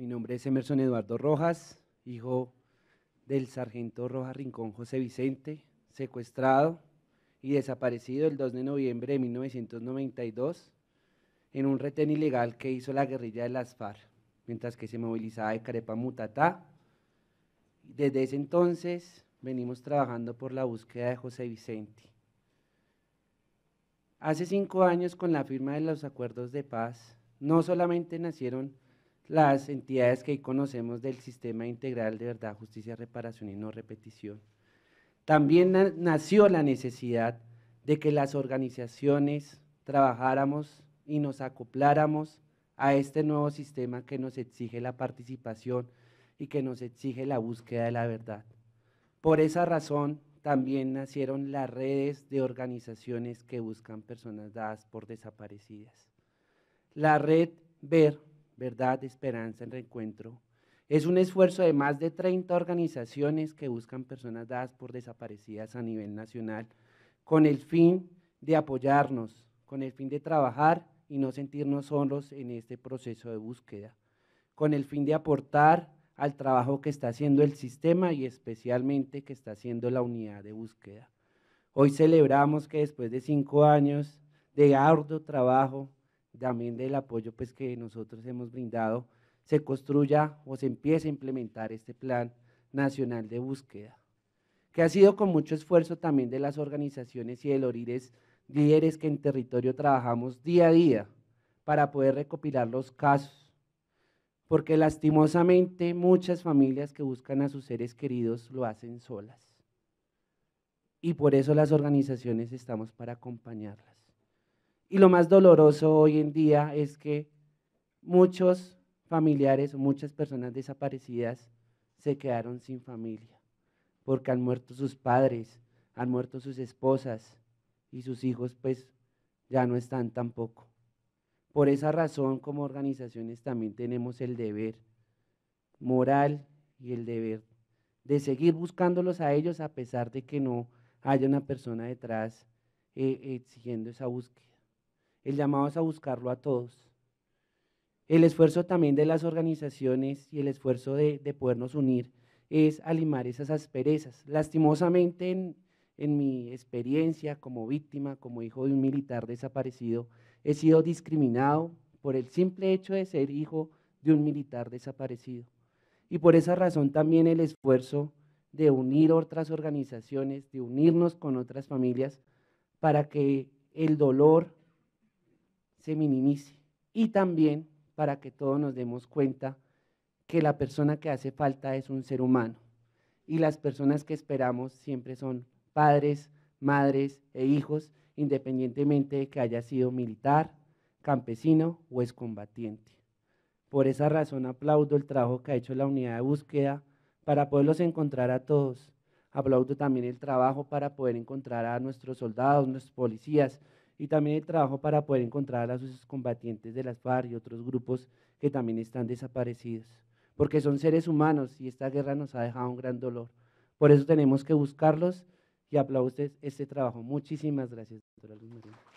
Mi nombre es Emerson Eduardo Rojas, hijo del sargento Rojas Rincón José Vicente, secuestrado y desaparecido el 2 de noviembre de 1992 en un retén ilegal que hizo la guerrilla de las FARC, mientras que se movilizaba de Carepa Mutatá. Desde ese entonces venimos trabajando por la búsqueda de José Vicente. Hace cinco años, con la firma de los acuerdos de paz, no solamente nacieron las entidades que conocemos del sistema integral de verdad, justicia, reparación y no repetición. También nació la necesidad de que las organizaciones trabajáramos y nos acopláramos a este nuevo sistema que nos exige la participación y que nos exige la búsqueda de la verdad. Por esa razón también nacieron las redes de organizaciones que buscan personas dadas por desaparecidas. La red VER verdad, esperanza, en reencuentro. Es un esfuerzo de más de 30 organizaciones que buscan personas dadas por desaparecidas a nivel nacional con el fin de apoyarnos, con el fin de trabajar y no sentirnos solos en este proceso de búsqueda, con el fin de aportar al trabajo que está haciendo el sistema y especialmente que está haciendo la unidad de búsqueda. Hoy celebramos que después de cinco años de arduo trabajo, también del apoyo pues, que nosotros hemos brindado, se construya o se empiece a implementar este plan nacional de búsqueda, que ha sido con mucho esfuerzo también de las organizaciones y de los líderes que en territorio trabajamos día a día para poder recopilar los casos, porque lastimosamente muchas familias que buscan a sus seres queridos lo hacen solas. Y por eso las organizaciones estamos para acompañarlas. Y lo más doloroso hoy en día es que muchos familiares o muchas personas desaparecidas se quedaron sin familia, porque han muerto sus padres, han muerto sus esposas y sus hijos pues ya no están tampoco. Por esa razón como organizaciones también tenemos el deber moral y el deber de seguir buscándolos a ellos a pesar de que no haya una persona detrás eh, exigiendo esa búsqueda. El llamado es a buscarlo a todos. El esfuerzo también de las organizaciones y el esfuerzo de, de podernos unir es alimar esas asperezas. Lastimosamente, en, en mi experiencia como víctima, como hijo de un militar desaparecido, he sido discriminado por el simple hecho de ser hijo de un militar desaparecido. Y por esa razón también el esfuerzo de unir otras organizaciones, de unirnos con otras familias, para que el dolor, se minimice. Y también para que todos nos demos cuenta que la persona que hace falta es un ser humano. Y las personas que esperamos siempre son padres, madres e hijos, independientemente de que haya sido militar, campesino o excombatiente. Por esa razón aplaudo el trabajo que ha hecho la unidad de búsqueda para poderlos encontrar a todos. Aplaudo también el trabajo para poder encontrar a nuestros soldados, nuestros policías, y también el trabajo para poder encontrar a sus combatientes de las FARC y otros grupos que también están desaparecidos, porque son seres humanos y esta guerra nos ha dejado un gran dolor. Por eso tenemos que buscarlos y aplaudir este trabajo. Muchísimas gracias, doctora Luz María.